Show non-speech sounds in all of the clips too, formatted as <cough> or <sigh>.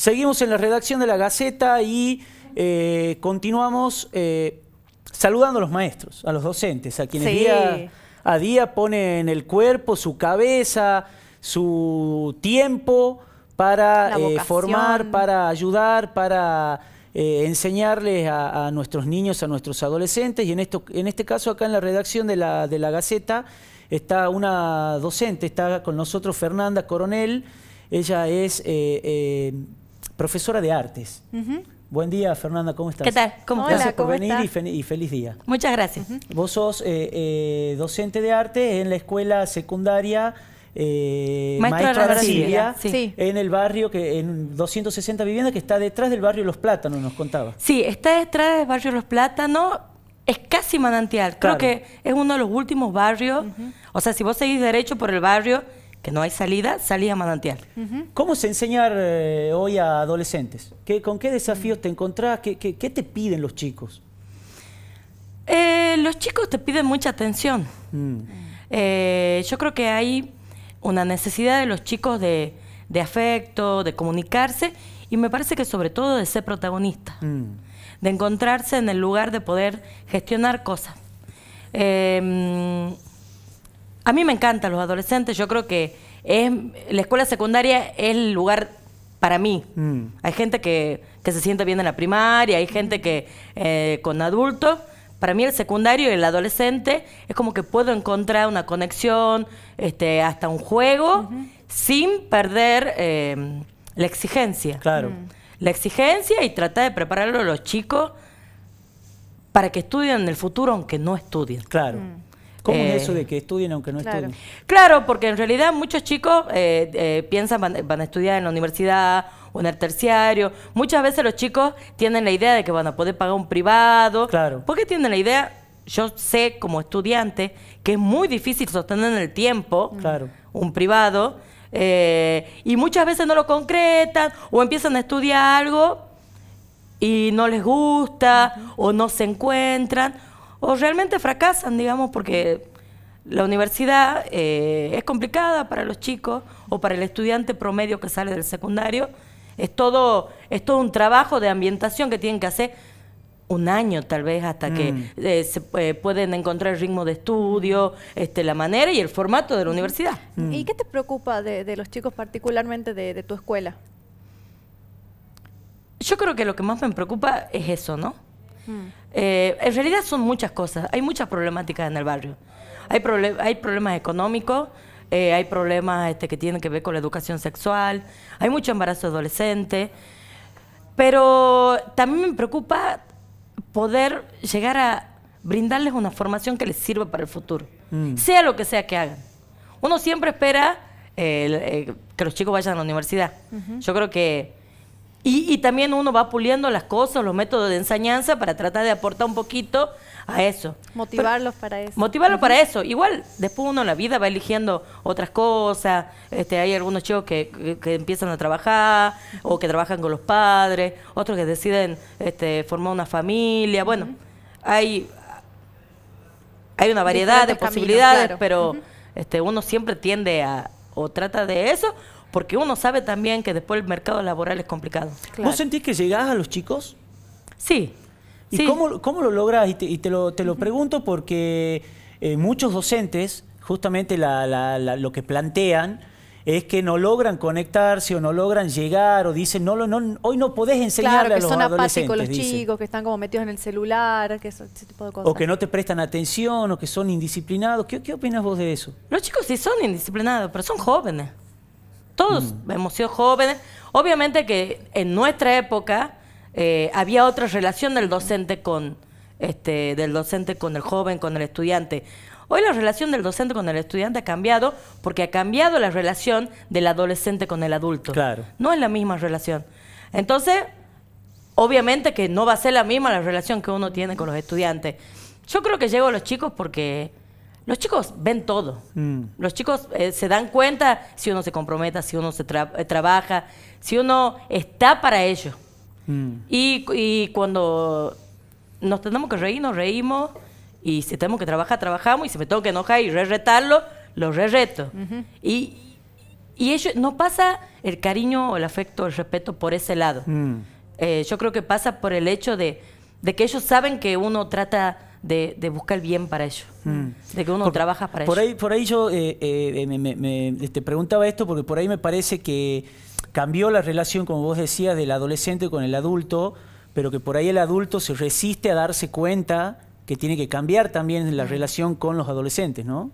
Seguimos en la redacción de la Gaceta y eh, continuamos eh, saludando a los maestros, a los docentes, a quienes día a día ponen el cuerpo, su cabeza, su tiempo para eh, formar, para ayudar, para enseñarles a, nuestros niños, a nuestros adolescentes. Y en, este caso, acá en la redacción de la, Gaceta, está una docente, está con nosotros Fernanda Coronel. Ella es profesora de artes. Buen día, Fernanda, ¿cómo estás? ¿Qué tal? ¿Cómo gracias por venir y, feliz día. Muchas gracias. Vos sos eh, eh, docente de arte en la escuela secundaria eh, Maestra, Brasilia, en el barrio, que en 260 viviendas, que está detrás del barrio Los Plátanos, nos contaba. Sí, está detrás del barrio Los Plátanos, es casi manantial. Creo que es uno de los últimos barrios. O sea, si vos seguís derecho por el barrio, que no hay salida, salía manantial. ¿Cómo se enseñar eh, hoy a adolescentes? ¿Qué, ¿Con qué desafíos te encontrás? ¿Qué, te piden los chicos? Eh, los chicos te piden mucha atención. Mm. Eh, yo creo que hay una necesidad de los chicos de, de, afecto, de comunicarse y me parece que sobre todo de ser protagonista, mm. de encontrarse en el lugar de poder gestionar cosas. Em, a mí me encantan los adolescentes, yo creo que es, la escuela secundaria es el lugar para mí. Mm. Hay gente que, se siente bien en la primaria, hay gente que eh, con adultos. Para mí el secundario y el adolescente es como que puedo encontrar una conexión, este, hasta un juego, sin perder eh, la exigencia. Claro. Mm. La exigencia y tratar de prepararlo a los chicos para que estudien en el futuro, aunque no estudien. Claro. Mm. ¿Cómo es eh, eso de que estudien aunque no estudien? Claro, porque en realidad muchos chicos eh, eh, piensan van, van, a estudiar en la universidad o en el terciario. Muchas veces los chicos tienen la idea de que van a poder pagar un privado. Claro. Porque tienen la idea, yo sé como estudiante, que es muy difícil sostener en el tiempo mm. claro. un privado. y muchas veces no lo concretan o empiezan a estudiar algo y no les gusta o no se encuentran o realmente fracasan, digamos, porque la universidad eh, es complicada para los chicos o para el estudiante promedio que sale del secundario. Es todo, es todo un trabajo de ambientación que tienen que hacer un año tal vez hasta que mm. eh, se eh, pueden encontrar el ritmo de estudio, este, la manera y el formato de la universidad. Mm. ¿Y qué te preocupa de, los chicos particularmente de tu escuela? Yo creo que lo que más me preocupa es eso, ¿no? Eh, en realidad son muchas cosas, hay muchas problemáticas en el barrio. Hay, hay problemas económicos, eh, hay problemas este, que tienen que ver con la educación sexual, hay mucho embarazo adolescente, pero también me preocupa poder llegar a brindarles una formación que les sirva para el futuro, mm. sea lo que sea que hagan. Uno siempre espera eh, que los chicos vayan a la universidad. Yo creo que y, también uno va puliendo las cosas, los métodos de enseñanza para tratar de aportar un poquito a eso. Motivarlos para eso. Motivarlos para eso. Igual, después uno en la vida va eligiendo otras cosas. Este, hay algunos chicos que, que, empiezan a trabajar o que trabajan con los padres, otros que deciden este, formar una familia. Bueno, hay, hay una variedad de posibilidades, pero este, uno siempre tiende a, o trata de eso, porque uno sabe también que después el mercado laboral es complicado. ¿Vos sentís que llegás a los chicos? Sí. ¿Y Cómo, lo logras Y te, lo, pregunto porque eh, muchos docentes, justamente lo que plantean, es que no logran conectarse o no logran llegar o dicen, no, no, hoy no podés enseñar a los adolescentes. que son apáticos los chicos, que están como metidos en el celular, que O que no te prestan atención o que son indisciplinados. ¿Qué, qué opinas vos de eso? Los chicos sí son indisciplinados, pero son jóvenes. Todos mm. hemos sido jóvenes. Obviamente que en nuestra época eh, había otra relación del docente con este, del docente con el joven, con el estudiante. Hoy la relación del docente con el estudiante ha cambiado porque ha cambiado la relación del adolescente con el adulto. Claro. No es la misma relación. Entonces, obviamente que no va a ser la misma la relación que uno tiene con los estudiantes. Yo creo que llego a los chicos porque los chicos ven todo. Mm. Los chicos eh, se dan cuenta si uno se compromete, si uno se eh, trabaja, si uno está para ello. Mm. Y, cuando nos tenemos que reír, nos reímos. Y si tenemos que trabajar, trabajamos. Y si me tengo que enojar y re retarlo, lo re reto. Y, ellos, no pasa el cariño, el afecto, el respeto por ese lado. Mm. Eh, yo creo que pasa por el hecho de que ellos saben que uno trata de, buscar el bien para ellos, mm. de que uno trabaja para por Ahí, por ahí yo eh, eh, te este, preguntaba esto porque por ahí me parece que cambió la relación, como vos decías, del adolescente con el adulto, pero que por ahí el adulto se resiste a darse cuenta que tiene que cambiar también la mm. relación con los adolescentes, ¿no?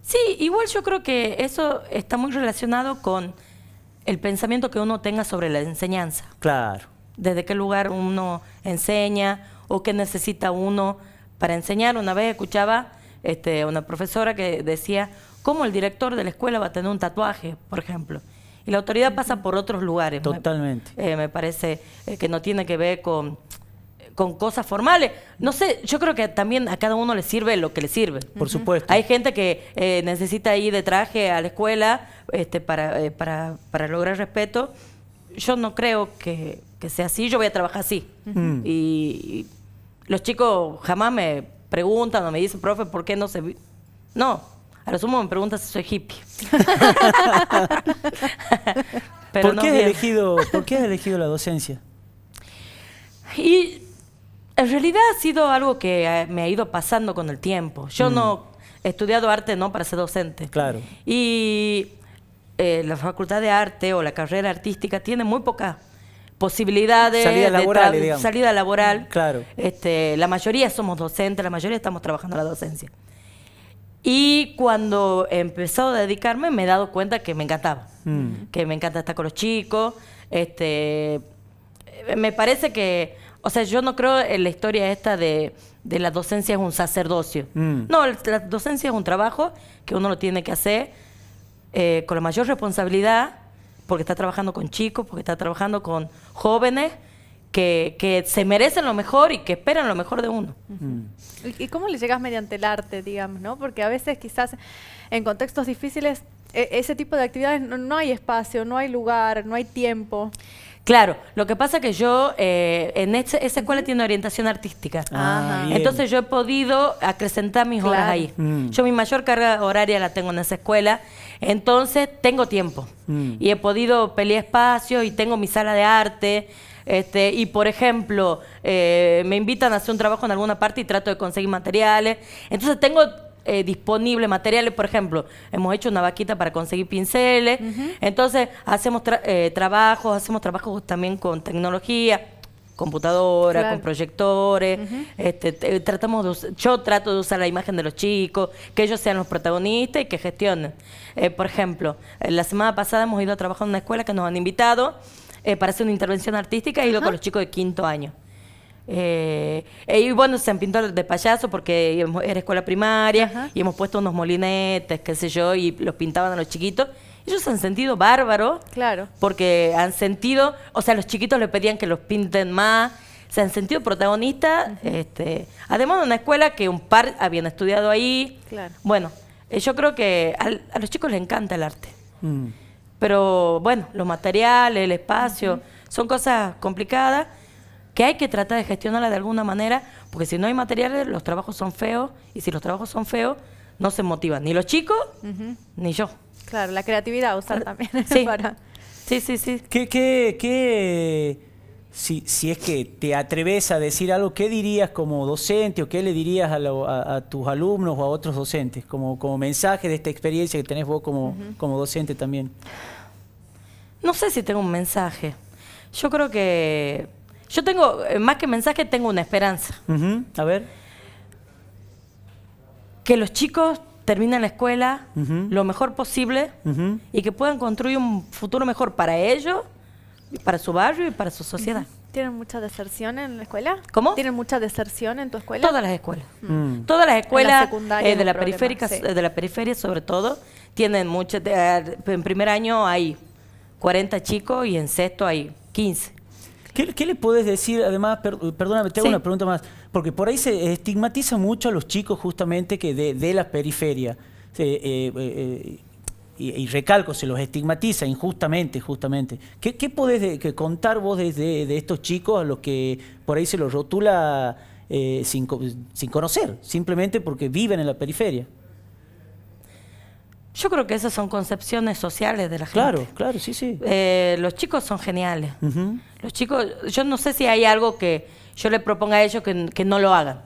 Sí, igual yo creo que eso está muy relacionado con el pensamiento que uno tenga sobre la enseñanza. Claro. Desde qué lugar uno enseña o qué necesita uno para enseñar. Una vez escuchaba este, una profesora que decía, ¿cómo el director de la escuela va a tener un tatuaje, por ejemplo? Y la autoridad pasa por otros lugares. Totalmente. Eh, me, parece eh, que no tiene que ver con, con cosas formales. No sé, yo creo que también a cada uno le sirve lo que le sirve. Por supuesto. Hay gente que eh, necesita ir de traje a la escuela este, para, lograr respeto. Yo no creo que, sea así, yo voy a trabajar así. y los chicos jamás me preguntan o me dicen, profe, ¿por qué no se.? No, a lo sumo me preguntan si soy hippie. <laughs> ¿Por, qué has elegido, la docencia? Y en realidad ha sido algo que eh, me ha ido pasando con el tiempo. Yo mm. no he estudiado arte no para ser docente. Claro. Y eh, la facultad de arte o la carrera artística tiene muy poca posibilidades salida laboral, de salida laboral. Claro. Este, la mayoría somos docentes, la mayoría estamos trabajando en la docencia. Y cuando empezó a dedicarme me he dado cuenta que me encantaba, mm. que me encanta estar con los chicos, este me parece que, o sea, yo no creo en la historia esta de, la docencia es un sacerdocio. Mm. No, la docencia es un trabajo que uno lo tiene que hacer eh, con la mayor responsabilidad porque está trabajando con chicos, porque está trabajando con jóvenes que, que, se merecen lo mejor y que esperan lo mejor de uno. Mm. ¿Y, cómo le llegas mediante el arte, digamos, no? Porque a veces quizás en contextos difíciles e, ese tipo de actividades no, hay espacio, no hay lugar, no hay tiempo. Claro, lo que pasa que yo, eh, en este, esa escuela tiene orientación artística. Ah, ah, entonces yo he podido acrecentar mis horas ahí. Mm. Yo mi mayor carga horaria la tengo en esa escuela, entonces tengo tiempo. Mm. Y he podido pelear espacios y tengo mi sala de arte. Este, y por ejemplo, eh, me invitan a hacer un trabajo en alguna parte y trato de conseguir materiales. Entonces tengo eh, disponibles, materiales, por ejemplo, hemos hecho una vaquita para conseguir pinceles, entonces hacemos eh, trabajos, hacemos trabajos también con tecnología computadora, con proyectores, este, tratamos yo trato de usar la imagen de los chicos, que ellos sean los protagonistas y que gestionen. Eh, por ejemplo, eh, la semana pasada hemos ido a trabajar en una escuela que nos han invitado para hacer una intervención artística y lo ido con los chicos de quinto año. Eh, y bueno, se han pintado de payaso porque era escuela primaria y hemos puesto unos molinetes, qué sé yo, y los pintaban a los chiquitos. Ellos se han sentido bárbaros Claro. Porque han sentido, o sea, los chiquitos le pedían que los pinten más. Se han sentido protagonistas, este, además de una escuela que un par habían estudiado ahí. Bueno, eh, yo creo que a los chicos les encanta el arte. Mm. Pero bueno, los materiales, el espacio, son cosas complicadas que hay que tratar de gestionarla de alguna manera, porque si no hay materiales, los trabajos son feos, y si los trabajos son feos, no se motivan ni los chicos, ni yo. Claro, la creatividad usar ah, también <laughs> sí. para... Sí, sí, sí. ¿Qué, qué, qué, si, es que te atreves a decir algo, ¿qué dirías como docente o qué le dirías a, tus alumnos o a otros docentes como, como mensaje de esta experiencia que tenés vos como, como docente también? No sé si tengo un mensaje. Yo creo que yo tengo, eh, más que mensaje, tengo una esperanza. A ver. Que los chicos terminen la escuela lo mejor posible y que puedan construir un futuro mejor para ellos, para su barrio y para su sociedad. ¿Tienen mucha deserción en la escuela? ¿Cómo? ¿Tienen mucha deserción en tu escuela? Todas las escuelas. Mm. Todas las escuelas eh, de, la periférica, eh, de la periferia sobre todo tienen mucha En primer año hay 40 chicos y en sexto hay 15. ¿Qué, le puedes decir? Además, perdóname, te hago una pregunta más, porque por ahí se estigmatiza mucho a los chicos justamente que de, la periferia. Eh, eh, eh, y, recalco, se los estigmatiza injustamente, justamente. ¿Qué, qué podés contar vos de estos chicos a los que por ahí se los rotula sin conocer, simplemente porque viven en la periferia? Yo creo que esas son concepciones sociales de la gente. Claro, claro, sí, sí. Eh, los chicos son geniales. Los chicos, yo no sé si hay algo que yo le proponga a ellos que, no lo hagan.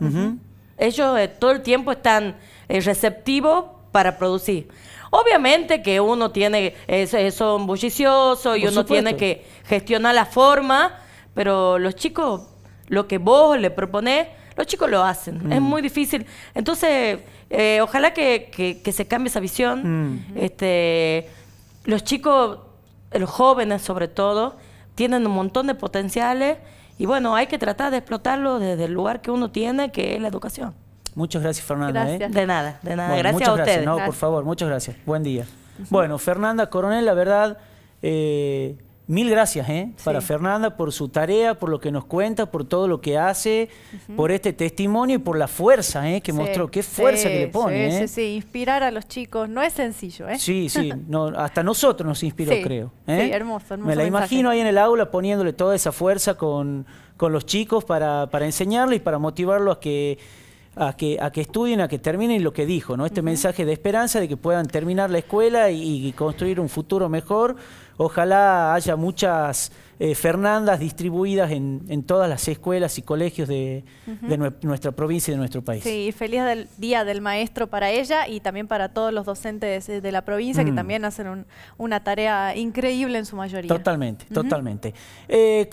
Ellos eh, todo el tiempo están eh, receptivos para producir. Obviamente que uno tiene, son bulliciosos y uno tiene que gestionar la forma, pero los chicos, lo que vos le proponés, los chicos lo hacen, es mm. muy difícil. Entonces, eh, ojalá que, se cambie esa visión. Mm. Este, los chicos, los jóvenes sobre todo, tienen un montón de potenciales y bueno, hay que tratar de explotarlo desde el lugar que uno tiene, que es la educación. Muchas gracias, Fernanda. ¿eh? De nada, de nada. gracias muchas a ustedes. Gracias. No, por favor, muchas gracias. Buen día. Bueno, Fernanda Coronel, la verdad... Eh, Mil gracias ¿eh? para Fernanda por su tarea, por lo que nos cuenta, por todo lo que hace, por este testimonio y por la fuerza ¿eh? que mostró. Qué fuerza que le pone. Sí, ¿eh? sí, inspirar a los chicos no es sencillo. ¿eh? Sí, sí, <laughs> no, hasta nosotros nos inspiró, creo. ¿eh? Sí, hermoso, hermoso. Me la imagino ahí en el aula poniéndole toda esa fuerza con, con los chicos para, para enseñarle y para motivarlos a que a que, a que estudien, a que terminen lo que dijo, ¿no? Este mensaje de esperanza de que puedan terminar la escuela y, construir un futuro mejor. Ojalá haya muchas eh, Fernandas distribuidas en, en, todas las escuelas y colegios de, de nuestra provincia y de nuestro país. Sí, feliz Día del Maestro para ella y también para todos los docentes eh, de la provincia que mm. también hacen una tarea increíble en su mayoría. Totalmente, totalmente. Eh,